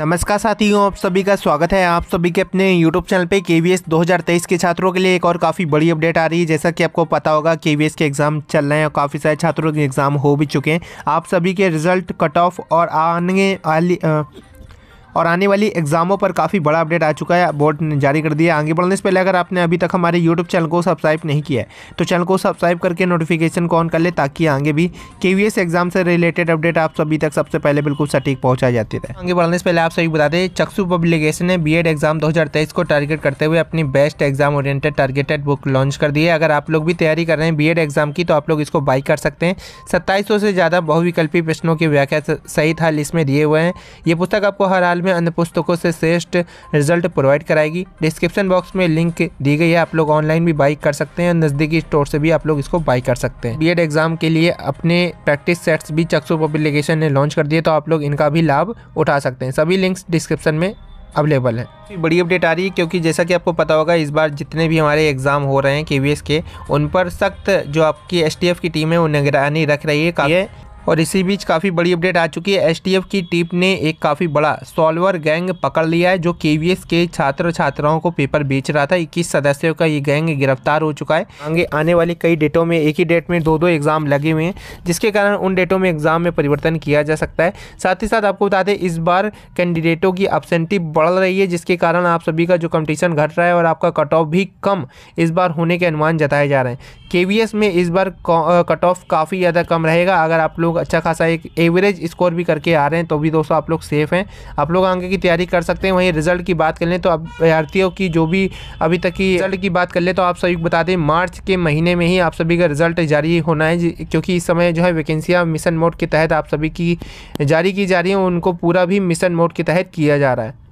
नमस्कार साथियों आप सभी का स्वागत है आप सभी के अपने YouTube चैनल पे के वी एस के छात्रों के लिए एक और काफ़ी बड़ी अपडेट आ रही है जैसा कि आपको पता होगा के वी एस के एग्ज़ाम चल रहे हैं और काफ़ी सारे छात्रों के एग्ज़ाम हो भी चुके हैं आप सभी के रिजल्ट कट ऑफ और आने वाली और आने वाली एग्जामों पर काफ़ी बड़ा अपडेट आ चुका है बोर्ड ने जारी कर दिया आगे बढ़ने से पहले अगर आपने अभी तक हमारे यूट्यूब चैनल को सब्सक्राइब नहीं किया है तो चैनल को सब्सक्राइब करके नोटिफिकेशन को ऑन कर ले ताकि आगे भी के एग्जाम से रिलेटेड अपडेट आप सभी तक सबसे पहले बिल्कुल सटीक पहुंचा जाती है आगे बढ़ने से पहले आप सभी बता दें चक्सु पब्लिकेशन ने बी एग्जाम दो को टारगेट करते हुए अपनी best exam oriented targeted book launch कर दी है अगर आप लोग भी तैयारी कर रहे हैं बी एग्जाम की तो आप लोग इसको बाई कर सकते हैं सत्ताईस से ज़्यादा बहुविकल्पी प्रश्नों की व्याख्या सही हल इसमें दिए हुए हैं ये पुस्तक आपको हर हाल में अन्य पुस्तकों से श्रेष्ठ रिजल्ट प्रोवाइड कराएगी डिस्क्रिप्शन बॉक्स में लिंक दी गई है आप लोग ऑनलाइन भी बाई कर सकते हैं नज़दीकी स्टोर से भी आप लोग इसको बाई कर सकते हैं बी एग्ज़ाम के लिए अपने प्रैक्टिस सेट्स भी चक्सु पब्लिकेशन ने लॉन्च कर दिए तो आप लोग इनका भी लाभ उठा सकते हैं सभी लिंक्स डिस्क्रिप्शन में अवेलेबल है बड़ी अपडेट आ रही है क्योंकि जैसा कि आपको पता होगा इस बार जितने भी हमारे एग्ज़ाम हो रहे हैं के के उन पर सख्त जो आपकी एस की टीम है वो निगरानी रख रही है और इसी बीच काफ़ी बड़ी अपडेट आ चुकी है एसटीएफ की टीम ने एक काफ़ी बड़ा सॉल्वर गैंग पकड़ लिया है जो केवीएस के छात्र छात्राओं को पेपर बेच रहा था इक्कीस सदस्यों का ये गैंग गिरफ्तार हो चुका है आगे आने वाली कई डेटों में एक ही डेट में दो दो एग्ज़ाम लगे हुए हैं जिसके कारण उन डेटों में एग्ज़ाम में परिवर्तन किया जा सकता है साथ ही साथ आपको बता दें इस बार कैंडिडेटों की अपसेंटी बढ़ रही है जिसके कारण आप सभी का जो कंपटीशन घट रहा है और आपका कट ऑफ भी कम इस बार होने के अनुमान जताए जा रहे हैं के में इस बार कट ऑफ काफ़ी ज़्यादा कम रहेगा अगर आप लोग अच्छा खासा एक एवरेज स्कोर भी करके आ रहे हैं तो भी दोस्तों आप लोग सेफ़ हैं आप लोग आगे की तैयारी कर सकते हैं वहीं रिजल्ट की बात कर लें तो अब अभ्यर्थियों की जो भी अभी तक की रिजल्ट की बात कर लें तो आप सभी बता दें मार्च के महीने में ही आप सभी का रिजल्ट जारी होना है क्योंकि इस समय जो है वैकेंसियाँ मिशन मोड के तहत आप सभी की जारी की जा रही हैं उनको पूरा भी मिशन मोड के तहत किया जा रहा है